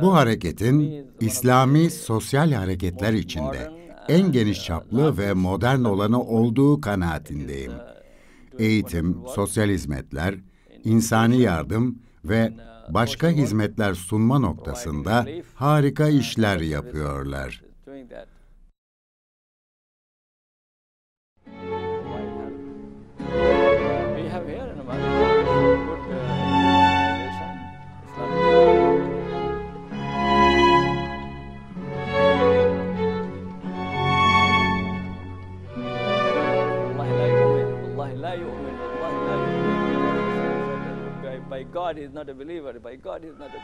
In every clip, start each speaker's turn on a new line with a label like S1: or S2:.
S1: Bu hareketin İslami sosyal hareketler içinde en geniş çaplı uh, ve modern olanı olduğu kanaatindeyim. Uh, Eğitim, sosyal hizmetler, insani yardım ve uh, başka hizmetler sunma noktasında harika işler yapıyorlar. not a believer, by God he's not a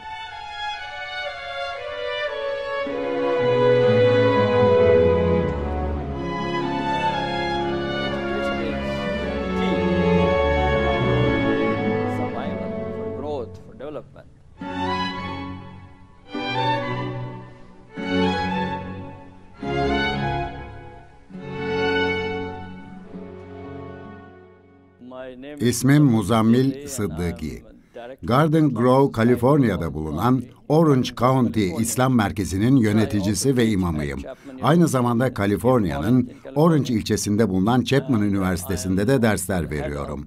S1: İsmim Muzammil Sıddıki. Garden Grove, Kaliforniya'da bulunan Orange County İslam Merkezi'nin yöneticisi ve imamıyım. Aynı zamanda Kaliforniya'nın Orange ilçesinde bulunan Chapman Üniversitesi'nde de dersler veriyorum.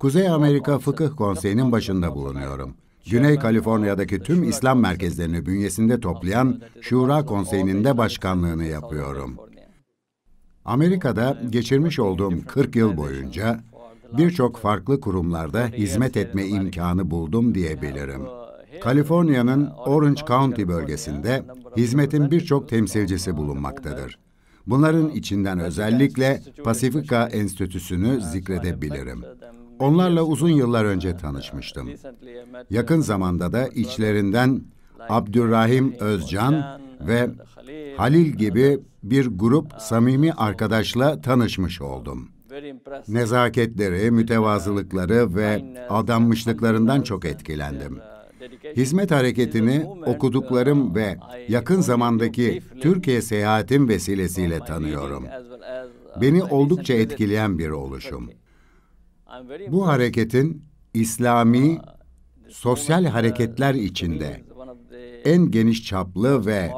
S1: Kuzey Amerika Fıkıh Konseyi'nin başında bulunuyorum. Güney Kaliforniya'daki tüm İslam merkezlerini bünyesinde toplayan Şura Konseyi'nin de başkanlığını yapıyorum. Amerika'da geçirmiş olduğum 40 yıl boyunca birçok farklı kurumlarda hizmet etme imkanı buldum diyebilirim. Kaliforniya'nın Orange County bölgesinde hizmetin birçok temsilcisi bulunmaktadır. Bunların içinden özellikle Pasifika Enstitüsü'nü zikredebilirim. Onlarla uzun yıllar önce uh, tanışmıştım. Yakın zamanda da içlerinden Abdurrahim Özcan ve Halil gibi bir grup uh, samimi arkadaşla tanışmış oldum. Nezaketleri, mütevazılıkları ve adanmışlıklarından çok etkilendim. Hizmet hareketini okuduklarım ve yakın zamandaki Türkiye seyahatim vesilesiyle tanıyorum. Beni oldukça etkileyen bir oluşum. Bu hareketin İslami sosyal hareketler içinde en geniş çaplı ve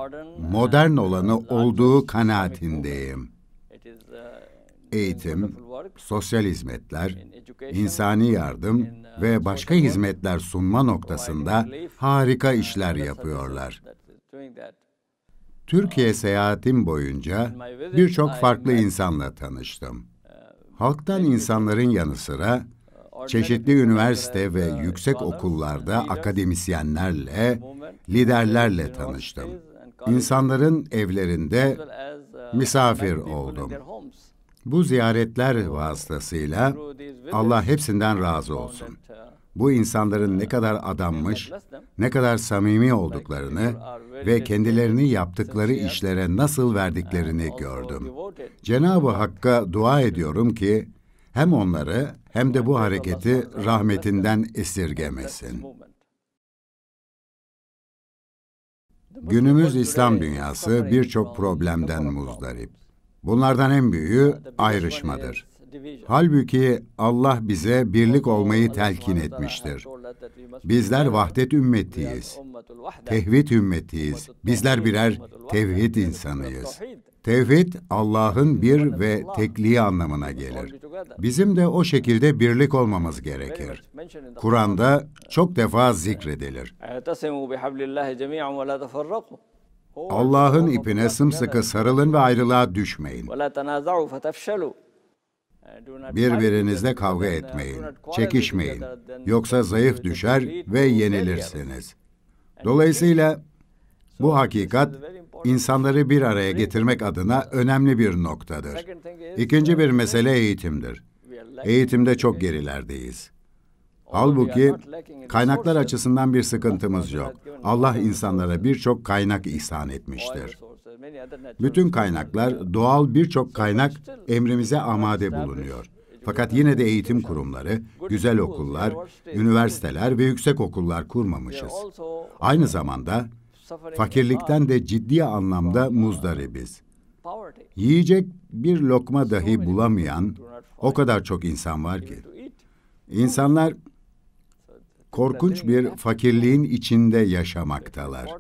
S1: modern olanı olduğu kanaatindeyim eğitim, sosyal hizmetler, insani yardım ve başka hizmetler sunma noktasında harika işler yapıyorlar. Türkiye seyahatim boyunca birçok farklı insanla tanıştım. Halktan insanların yanı sıra çeşitli üniversite ve yüksek okullarda akademisyenlerle, liderlerle tanıştım. İnsanların evlerinde misafir oldum. Bu ziyaretler vasıtasıyla Allah hepsinden razı olsun. Bu insanların ne kadar adammış, ne kadar samimi olduklarını ve kendilerini yaptıkları işlere nasıl verdiklerini gördüm. Cenab-ı Hakk'a dua ediyorum ki hem onları hem de bu hareketi rahmetinden esirgemesin. Günümüz İslam dünyası birçok problemden muzdarip. Bunlardan en büyüğü ayrışmadır. Halbuki Allah bize birlik olmayı telkin etmiştir. Bizler vahdet ümmetiyiz. tevhid ümmetiyiz. Bizler birer tevhid insanıyız. Tevhid Allah'ın bir ve tekliği anlamına gelir. Bizim de o şekilde birlik olmamız gerekir. Kur'an'da çok defa zikredilir. Allah'ın ipine sımsıkı sarılın ve ayrılığa düşmeyin. Birbirinizle kavga etmeyin, çekişmeyin. Yoksa zayıf düşer ve yenilirsiniz. Dolayısıyla bu hakikat insanları bir araya getirmek adına önemli bir noktadır. İkinci bir mesele eğitimdir. Eğitimde çok gerilerdeyiz. Halbuki kaynaklar açısından bir sıkıntımız yok. Allah insanlara birçok kaynak ihsan etmiştir. Bütün kaynaklar, doğal birçok kaynak emrimize amade bulunuyor. Fakat yine de eğitim kurumları, güzel okullar, üniversiteler ve yüksek okullar kurmamışız. Aynı uh, zamanda fakirlikten de ciddi anlamda uh, muzdaribiz. Yiyecek bir lokma dahi bulamayan o kadar çok insan var ki. İnsanlar korkunç bir fakirliğin içinde yaşamaktalar.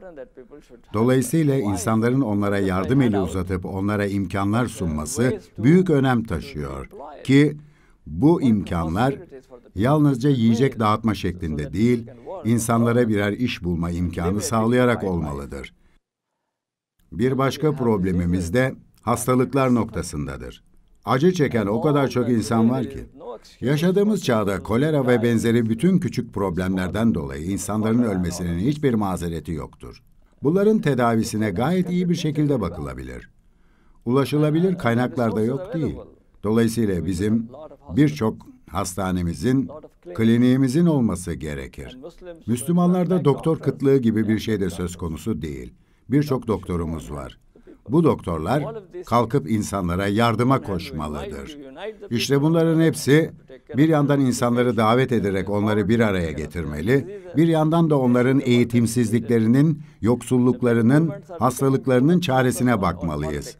S1: Dolayısıyla insanların onlara yardım eli uzatıp onlara imkanlar sunması büyük önem taşıyor ki bu imkanlar yalnızca yiyecek dağıtma şeklinde değil, insanlara birer iş bulma imkanı sağlayarak olmalıdır. Bir başka problemimiz de hastalıklar noktasındadır. Acı çeken o kadar çok insan var ki. Yaşadığımız çağda kolera ve benzeri bütün küçük problemlerden dolayı insanların ölmesinin hiçbir mazereti yoktur. Bunların tedavisine gayet iyi bir şekilde bakılabilir. Ulaşılabilir kaynaklar da yok değil. Dolayısıyla bizim birçok hastanemizin, kliniğimizin olması gerekir. Müslümanlarda doktor kıtlığı gibi bir şey de söz konusu değil. Birçok doktorumuz var. Bu doktorlar kalkıp insanlara yardıma koşmalıdır. İşte bunların hepsi bir yandan insanları davet ederek onları bir araya getirmeli, bir yandan da onların eğitimsizliklerinin, yoksulluklarının, hastalıklarının çaresine bakmalıyız.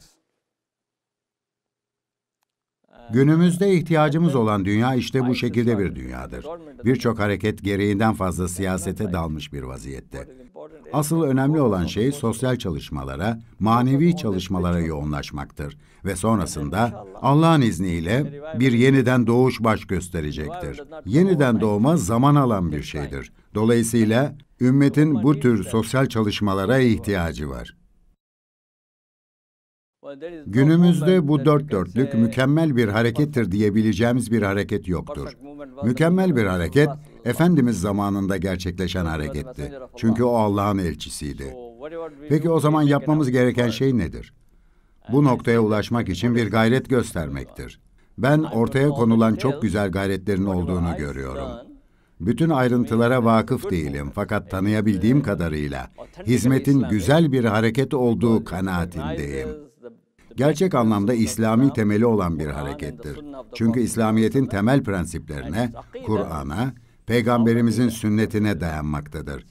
S1: Günümüzde ihtiyacımız olan dünya işte bu şekilde bir dünyadır. Birçok hareket gereğinden fazla siyasete dalmış bir vaziyette. Asıl önemli olan şey sosyal çalışmalara, manevi çalışmalara yoğunlaşmaktır ve sonrasında Allah'ın izniyle bir yeniden doğuş baş gösterecektir. Yeniden doğma zaman alan bir şeydir. Dolayısıyla ümmetin bu tür sosyal çalışmalara ihtiyacı var. Günümüzde bu dört dörtlük mükemmel bir harekettir diyebileceğimiz bir hareket yoktur. Mükemmel bir hareket, Efendimiz zamanında gerçekleşen hareketti. Çünkü o Allah'ın elçisiydi. Peki o zaman yapmamız gereken şey nedir? Bu noktaya ulaşmak için bir gayret göstermektir. Ben ortaya konulan çok güzel gayretlerin olduğunu görüyorum. Bütün ayrıntılara vakıf değilim fakat tanıyabildiğim kadarıyla hizmetin güzel bir hareket olduğu kanaatindeyim gerçek anlamda İslami temeli olan bir harekettir. Çünkü İslamiyet'in temel prensiplerine, Kur'an'a, Peygamberimizin sünnetine dayanmaktadır.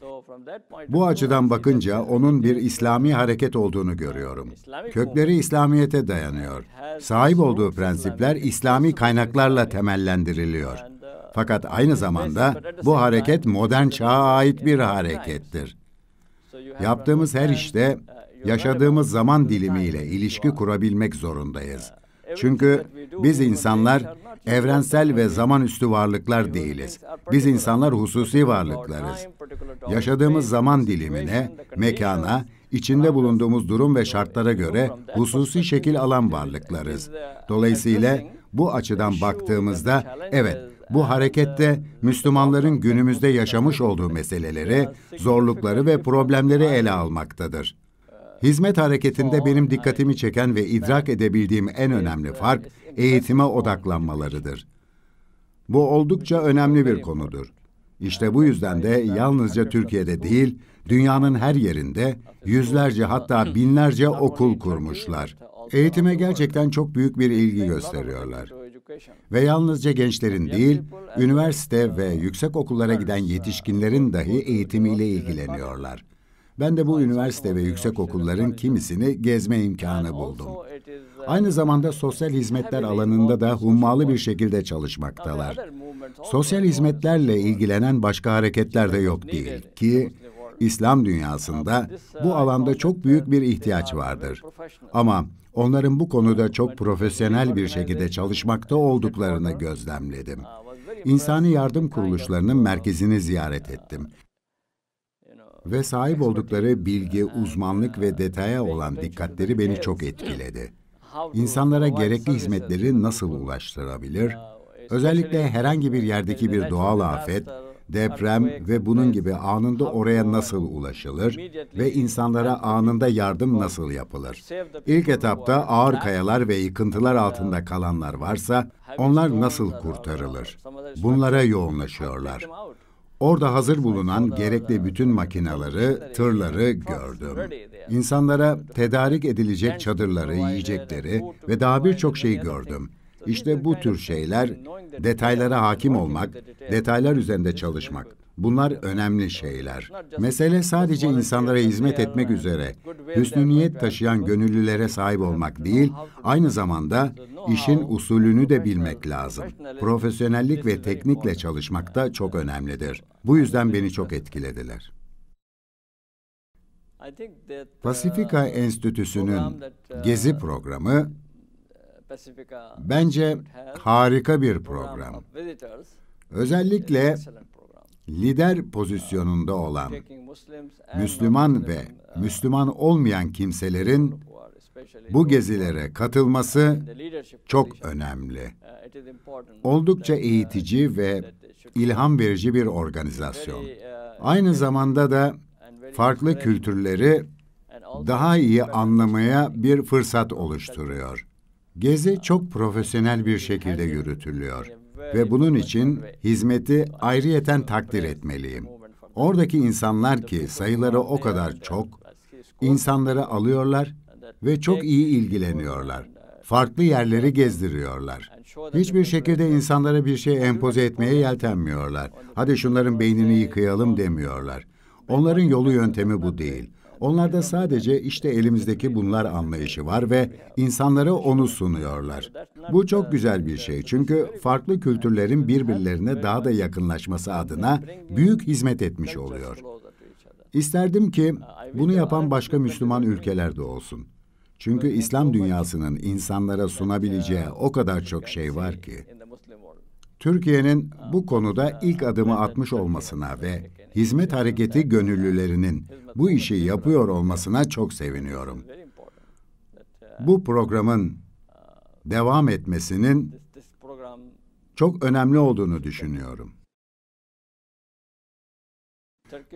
S1: Bu açıdan bakınca onun bir İslami hareket olduğunu görüyorum. Kökleri İslamiyete dayanıyor. Sahip olduğu prensipler İslami kaynaklarla temellendiriliyor. Fakat aynı zamanda bu hareket modern çağa ait bir harekettir. Yaptığımız her işte yaşadığımız zaman dilimiyle ilişki kurabilmek zorundayız. Çünkü biz insanlar evrensel ve zamanüstü varlıklar değiliz. Biz insanlar hususi varlıklarız. Yaşadığımız zaman dilimine, mekana, içinde bulunduğumuz durum ve şartlara göre hususi şekil alan varlıklarız. Dolayısıyla bu açıdan baktığımızda evet bu harekette Müslümanların günümüzde yaşamış olduğu meseleleri, zorlukları ve problemleri ele almaktadır. Hizmet hareketinde benim dikkatimi çeken ve idrak edebildiğim en önemli fark eğitime odaklanmalarıdır. Bu oldukça önemli bir konudur. İşte bu yüzden de yalnızca Türkiye'de değil, dünyanın her yerinde yüzlerce hatta binlerce okul kurmuşlar. Eğitime gerçekten çok büyük bir ilgi gösteriyorlar. Ve yalnızca gençlerin değil, üniversite ve yüksek okullara giden uh, yetişkinlerin dahi eğitimiyle ilgileniyorlar. Ben de bu üniversite ve yüksek okulların kimisini gezme imkanı buldum. Uh, Aynı zamanda sosyal hizmetler alanında da hummalı bir şekilde çalışmaktalar. Sosyal hizmetlerle ilgilenen başka hareketler de yok değil ki İslam dünyasında uh, bu alanda çok büyük bir ihtiyaç vardır. Ama onların bu konuda çok profesyonel bir şekilde çalışmakta olduklarını uh, gözlemledim. İnsani yardım kuruluşlarının merkezini ziyaret ettim ve sahip oldukları bilgi, uzmanlık ve detaya olan dikkatleri beni çok etkiledi. İnsanlara gerekli hizmetleri nasıl ulaştırabilir? Özellikle herhangi bir yerdeki bir doğal afet, deprem ve bunun gibi anında oraya nasıl ulaşılır ve insanlara anında yardım nasıl yapılır? İlk etapta ağır kayalar ve yıkıntılar altında kalanlar varsa onlar nasıl kurtarılır? Bunlara yoğunlaşıyorlar. Orada hazır bulunan gerekli bütün makinaları, tırları gördüm. İnsanlara tedarik edilecek çadırları, yiyecekleri ve daha birçok şeyi gördüm. İşte bu tür şeyler, detaylara hakim olmak, detaylar üzerinde çalışmak. Bunlar önemli şeyler. Mesele sadece insanlara hizmet etmek üzere, hüsnü niyet taşıyan gönüllülere sahip olmak değil, aynı zamanda işin usulünü de bilmek lazım. Profesyonellik ve teknikle çalışmak da çok önemlidir. Bu yüzden beni çok etkilediler. Pasifika Enstitüsü'nün gezi programı Bence harika bir program. Özellikle ee, lider ee, pozisyonunda olan Müslüman ve uh, Müslüman olmayan kimselerin bu gezilere katılması çok önemli. Uh, Oldukça uh, eğitici ve ilham verici bir organizasyon. Aynı zamanda da farklı kültürleri daha iyi anlamaya bir fırsat oluşturuyor. Gezi çok profesyonel bir şekilde yürütülüyor ve bunun için hizmeti ayrıyeten takdir etmeliyim. Oradaki insanlar ki sayıları o kadar çok, insanları alıyorlar ve çok iyi ilgileniyorlar. Farklı yerleri gezdiriyorlar. Hiçbir şekilde insanlara bir şey empoze etmeye yeltenmiyorlar. Hadi şunların beynini yıkayalım demiyorlar. Onların yolu yöntemi bu değil. Onlarda sadece işte elimizdeki bunlar anlayışı var ve insanlara onu sunuyorlar. Bu çok güzel bir şey çünkü farklı kültürlerin birbirlerine daha da yakınlaşması adına büyük hizmet etmiş oluyor. İsterdim ki bunu yapan başka Müslüman ülkelerde olsun. Çünkü İslam dünyasının insanlara sunabileceği o kadar çok şey var ki. Türkiye'nin bu konuda ilk adımı atmış olmasına ve hizmet hareketi gönüllülerinin bu işi yapıyor olmasına çok seviniyorum. Bu programın devam etmesinin çok önemli olduğunu düşünüyorum.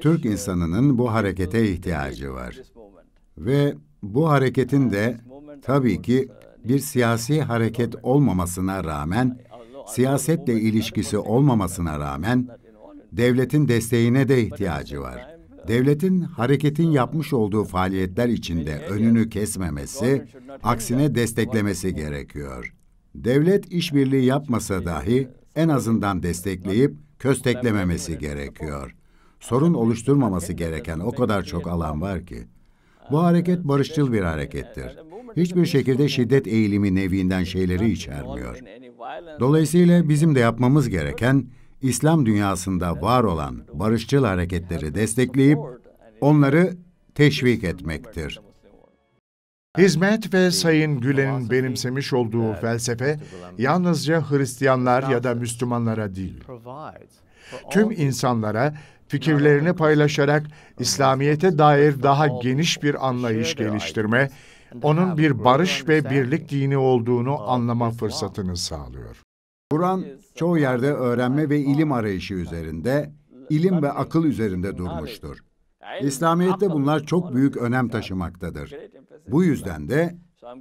S1: Türk insanının bu harekete ihtiyacı var. Ve bu hareketin de tabii ki bir siyasi hareket olmamasına rağmen, siyasetle ilişkisi olmamasına rağmen devletin desteğine de ihtiyacı var. Devletin hareketin yapmış olduğu faaliyetler içinde önünü kesmemesi, aksine desteklemesi gerekiyor. Devlet işbirliği yapmasa dahi en azından destekleyip kösteklememesi gerekiyor. Sorun oluşturmaması gereken o kadar çok alan var ki. Bu hareket barışçıl bir harekettir. Hiçbir şekilde şiddet eğilimi nevinden şeyleri içermiyor. Dolayısıyla bizim de yapmamız gereken İslam dünyasında var olan barışçıl hareketleri destekleyip onları teşvik etmektir. Hizmet ve Sayın Gülen'in benimsemiş olduğu felsefe yalnızca Hristiyanlar ya da Müslümanlara değil. Tüm insanlara fikirlerini paylaşarak İslamiyete dair daha geniş bir anlayış geliştirme, onun bir barış ve birlik dini olduğunu anlama fırsatını sağlıyor. Kur'an çoğu yerde öğrenme ve ilim arayışı üzerinde, ilim ve akıl üzerinde durmuştur. İslamiyet'te bunlar çok büyük önem taşımaktadır. Bu yüzden de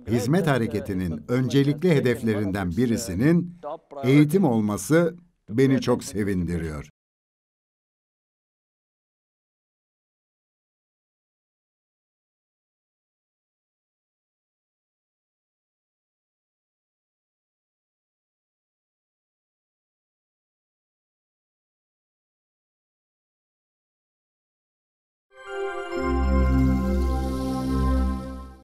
S1: hizmet uh, hareketinin öncelikli hedeflerinden birisinin eğitim olması beni çok sevindiriyor.